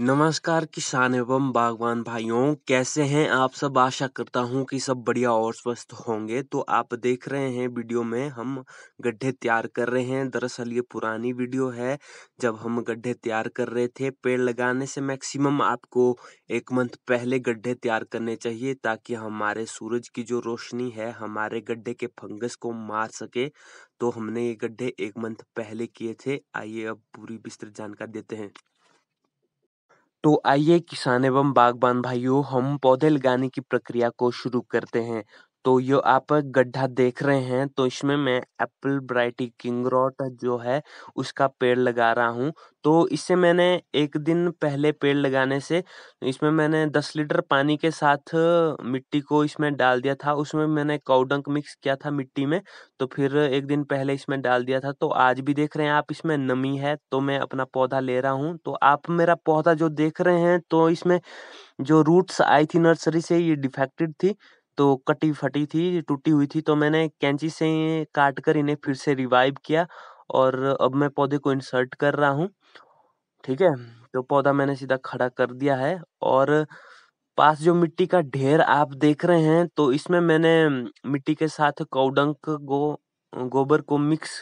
नमस्कार किसान एवं बागवान भाइयों कैसे हैं आप सब आशा करता हूं कि सब बढ़िया और स्वस्थ होंगे तो आप देख रहे हैं वीडियो में हम गड्ढे तैयार कर रहे हैं दरअसल ये पुरानी वीडियो है जब हम गड्ढे तैयार कर रहे थे पेड़ लगाने से मैक्सिमम आपको एक मंथ पहले गड्ढे तैयार करने चाहिए ताकि हमारे सूरज की जो रोशनी है हमारे गड्ढे के फंगस को मार सके तो हमने ये गड्ढे एक मंथ पहले किए थे आइए अब पूरी विस्तृत जानकारी देते हैं तो आइए किसान एवं बागवान भाइयों हम पौधे लगाने की प्रक्रिया को शुरू करते हैं तो ये आप गड्ढा देख रहे हैं तो इसमें मैं एप्पल ब्राइटी रॉट जो है उसका पेड़ लगा रहा हूँ तो इससे मैंने एक दिन पहले पेड़ लगाने से इसमें मैंने दस लीटर पानी के साथ मिट्टी को इसमें डाल दिया था उसमें मैंने कौडंक मिक्स किया था मिट्टी में तो फिर एक दिन पहले इसमें डाल दिया था तो आज भी देख रहे हैं आप इसमें नमी है तो मैं अपना पौधा ले रहा हूँ तो आप मेरा पौधा जो देख रहे हैं तो इसमें जो रूट्स आई थी नर्सरी से ये डिफेक्टेड थी तो कटी फटी थी टूटी हुई थी तो मैंने कैंची से काट कर इन्हें फिर से रिवाइव किया और अब मैं पौधे को इंसर्ट कर रहा हूँ ठीक है तो पौधा मैंने सीधा खड़ा कर दिया है और पास जो मिट्टी का ढेर आप देख रहे हैं तो इसमें मैंने मिट्टी के साथ कौडंक गो गोबर को मिक्स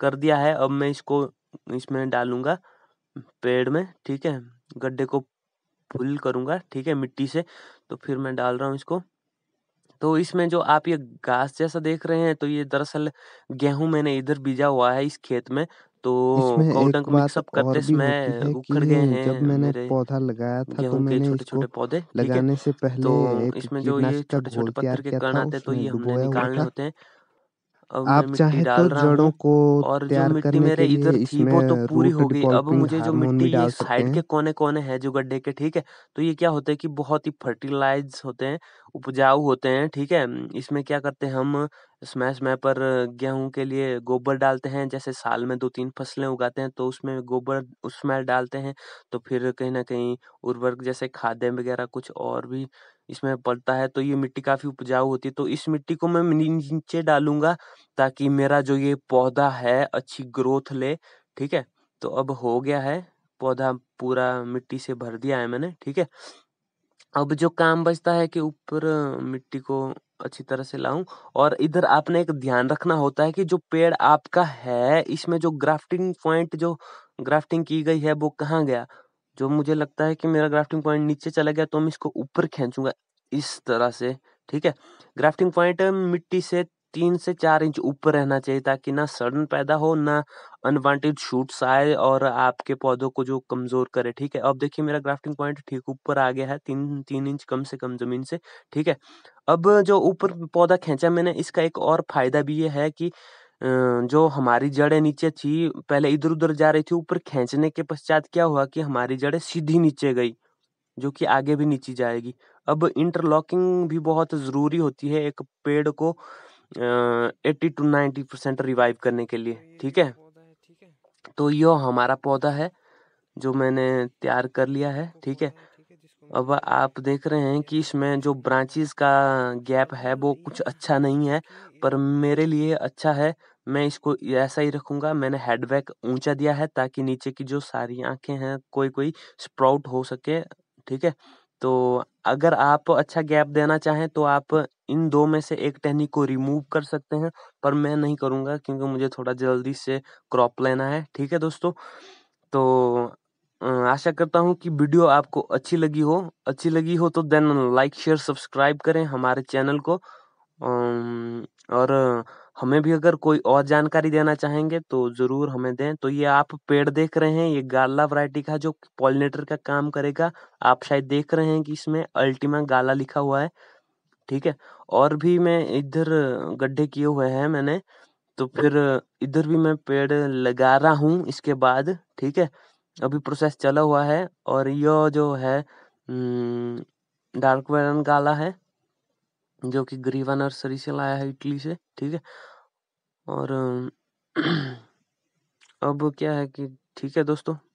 कर दिया है अब मैं इसको इसमें डालूंगा पेड़ में ठीक है गड्ढे को फुल करूंगा ठीक है मिट्टी से तो फिर मैं डाल रहा हूँ इसको तो इसमें जो आप ये घास जैसा देख रहे हैं तो ये दरअसल गेहूं मैंने इधर बीजा हुआ है इस खेत में तो कौडंक मिक्सअप करते समय उखड़ गए हैं जब मैंने पौधा लगाया था तो मैंने छोटे छोटे पौधे लगाने से तो पहले तो इसमें जो ये छोटे छोटे पत्थर के कण आते तो ये हमने निकालने होते हैं अब आप मैं चाहे डाल तो रहा जड़ों हूँ को और जो मिट्टी मेरे इधर थी वो तो पूरी हो गई। अब मुझे जो मिट्टी ये साइड के कोने कोने-कोने हैं जो गड्ढे के, ठीक है? तो ये क्या होता है कि बहुत ही फर्टिलाइज़ होते हैं, उपजाऊ होते हैं, ठीक है? इसमें क्या करते हैं हम समय इसमें पर गेहूं के लिए गोबर डालते हैं जैसे साल में दो तीन फसलें उगाते हैं तो उसमें गोबर उसमें डालते हैं तो फिर कहीं ना कहीं उर्वरक जैसे खादें वगैरह कुछ और भी इसमें पड़ता है तो ये मिट्टी काफ़ी उपजाऊ होती है तो इस मिट्टी को मैं नीचे डालूंगा ताकि मेरा जो ये पौधा है अच्छी ग्रोथ ले ठीक है तो अब हो गया है पौधा पूरा मिट्टी से भर दिया है मैंने ठीक है अब जो काम बचता है कि ऊपर मिट्टी को अच्छी तरह से लाऊं और इधर आपने एक ध्यान रखना होता है कि जो पेड़ आपका है इसमें जो ग्राफ्टिंग पॉइंट जो ग्राफ्टिंग की गई है वो कहाँ गया जो मुझे लगता है कि मेरा ग्राफ्टिंग पॉइंट नीचे चला गया तो मैं इसको ऊपर खींचूंगा इस तरह से ठीक है ग्राफ्टिंग पॉइंट मिट्टी से तीन से चार इंच ऊपर रहना चाहिए ताकि ना सड़न पैदा हो ना अनवांटेड शूट्स आए और आपके पौधों को जो कमज़ोर करे ठीक है अब देखिए मेरा ग्राफ्टिंग पॉइंट ठीक ऊपर आ गया है तीन तीन इंच कम से कम ज़मीन से ठीक है अब जो ऊपर पौधा खींचा मैंने इसका एक और फ़ायदा भी ये है कि जो हमारी जड़ें नीचे थी पहले इधर उधर जा रही थी ऊपर खींचने के पश्चात क्या हुआ कि हमारी जड़ें सीधी नीचे गई जो कि आगे भी नीचे जाएगी अब इंटरलॉकिंग भी बहुत ज़रूरी होती है एक पेड़ को eighty to ninety percent revive करने के लिए तो ठीक है तो यो हमारा पौधा है जो मैंने तैयार कर लिया है ठीक है अब आप देख रहे हैं कि इसमें जो ब्रांचेस का गैप है वो कुछ अच्छा नहीं है पर मेरे लिए अच्छा है मैं इसको ऐसा ही रखूंगा मैंने हेड बैक ऊंचा दिया है ताकि नीचे की जो सारी आंखें हैं कोई कोई स्प्राउट हो सके ठीक है तो अगर आप अच्छा गैप देना चाहें तो आप इन दो में से एक टहनी को रिमूव कर सकते हैं पर मैं नहीं करूँगा क्योंकि मुझे थोड़ा जल्दी से क्रॉप लेना है ठीक है दोस्तों तो आशा करता हूँ कि वीडियो आपको अच्छी लगी हो अच्छी लगी हो तो देन लाइक शेयर सब्सक्राइब करें हमारे चैनल को और हमें भी अगर कोई और जानकारी देना चाहेंगे तो ज़रूर हमें दें। तो ये आप पेड़ देख रहे हैं ये गाला वरायटी का जो पॉलिनेटर का काम करेगा। आप शायद देख रहे हैं कि इसमें अल्टीमा गाला लिखा हुआ है। ठीक है? और भी मैं इधर गड्ढे किए हुए हैं मैंने। तो फिर इधर भी मैं पेड़ लगा रहा हूँ इसके बाद। ठीक है? अभी प्रोसेस चला हुआ है और यह जो है डार्क वेरन गाला है। जो कि गरीवा नर्सरी से लाया है इटली से ठीक है और अब क्या है कि ठीक है दोस्तों